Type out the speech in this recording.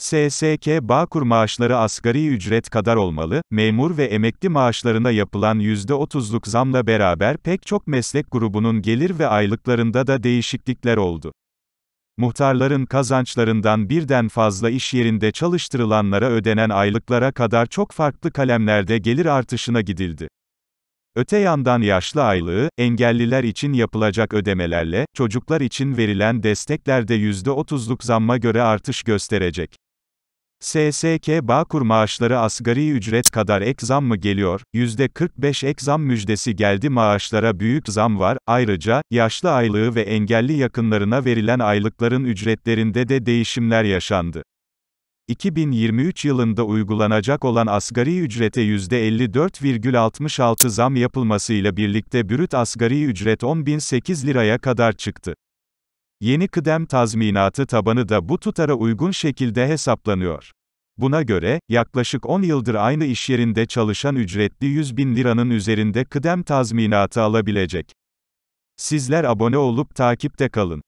SSK Bağkur maaşları asgari ücret kadar olmalı, memur ve emekli maaşlarına yapılan %30'luk zamla beraber pek çok meslek grubunun gelir ve aylıklarında da değişiklikler oldu. Muhtarların kazançlarından birden fazla iş yerinde çalıştırılanlara ödenen aylıklara kadar çok farklı kalemlerde gelir artışına gidildi. Öte yandan yaşlı aylığı, engelliler için yapılacak ödemelerle, çocuklar için verilen desteklerde %30'luk zamma göre artış gösterecek. SSK Bağkur maaşları asgari ücret kadar ek zam mı geliyor? %45 ek zam müjdesi geldi maaşlara büyük zam var. Ayrıca, yaşlı aylığı ve engelli yakınlarına verilen aylıkların ücretlerinde de değişimler yaşandı. 2023 yılında uygulanacak olan asgari ücrete %54,66 zam yapılmasıyla birlikte bürüt asgari ücret 10.008 liraya kadar çıktı. Yeni kıdem tazminatı tabanı da bu tutara uygun şekilde hesaplanıyor. Buna göre, yaklaşık 10 yıldır aynı iş yerinde çalışan ücretli 100 bin liranın üzerinde kıdem tazminatı alabilecek. Sizler abone olup takipte kalın.